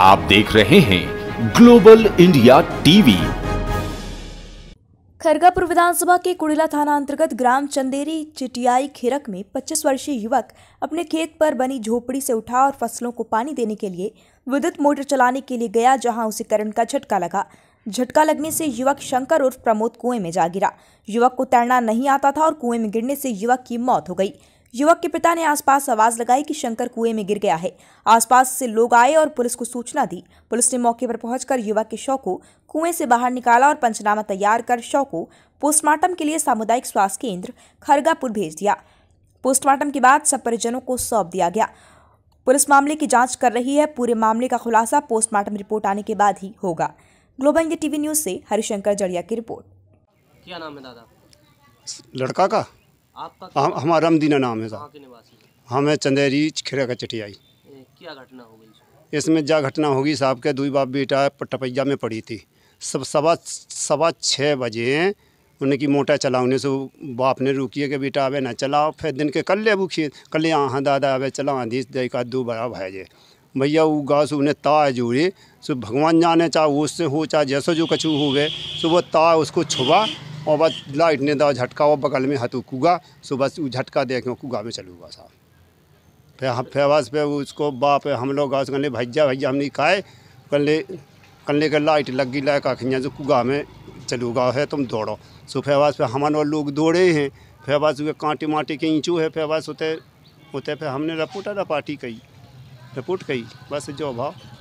आप देख रहे हैं ग्लोबल इंडिया टीवी खरगापुर विधानसभा के कुड़िला थाना अंतर्गत ग्राम चंदेरी चिटियाई खिरक में 25 वर्षीय युवक अपने खेत पर बनी झोपड़ी से उठा और फसलों को पानी देने के लिए विद्युत मोटर चलाने के लिए गया जहां उसे करंट का झटका लगा झटका लगने से युवक शंकर उर्फ प्रमोद कुएं में जा गिरा युवक को तैरना नहीं आता था और कुएं में गिरने से युवक की मौत हो गई युवक के पिता ने आसपास आवाज लगाई कि शंकर कुएं में गिर गया है आसपास से लोग आए और पुलिस को सूचना दी पुलिस ने मौके पर पहुंचकर युवक के शव को कुएं से बाहर निकाला और पंचनामा तैयार कर शव को पोस्टमार्टम के लिए सामुदायिक स्वास्थ्य केंद्र खरगापुर भेज दिया पोस्टमार्टम के बाद सब परिजनों को सौंप दिया गया पुलिस मामले की जांच कर रही है पूरे मामले का खुलासा पोस्टमार्टम रिपोर्ट आने के बाद ही होगा ग्लोबल इंडिया टीवी न्यूज से हरिशंकर जड़िया की रिपोर्ट क्या नाम है दादा लड़का का आपका हम, हमारा रमदीना नाम है साहब हमें चंदेरी खेरा का चटियाई क्या घटना हो गई इसमें क्या घटना होगी साहब के दुई बाप बेटा टपैया में पड़ी थी सब सवा सवा छः बजे उनकी मोटा चलाने से बाप ने है कि बेटा अबे ना चलाओ फिर दिन के कल ले भूखिए कल ले हाँ दादा अबे चला आंधी देखा दो बड़ा भाई भैया वो गाँव से उन्हें ता जोड़े सो भगवान जाने चाहे उससे हो चाहे जैसा जो कछु हो गए सो वो ता उसको छुबा और बस लाइट ने दवा झटका वो बगल में हाथों कुगा सो बस वो झटका देख कुगा में चलूगा साहब फिर हम फिर बस फिर उसको बाप हम लोग गाँव कहने भैया भैया हमने खाए कल्ले कल्ले का लाइट लग गई लाइट आखियाँ जो कुगा में चलूगा है तुम दौड़ो सो फिर बस फिर हमारे लोग दौड़े हैं फिर बस वे कांटे माटे के इंचू है फिर बस होते होते फिर हमने रपोटा रपाटी कही रिपोर्ट कही बस जो भाव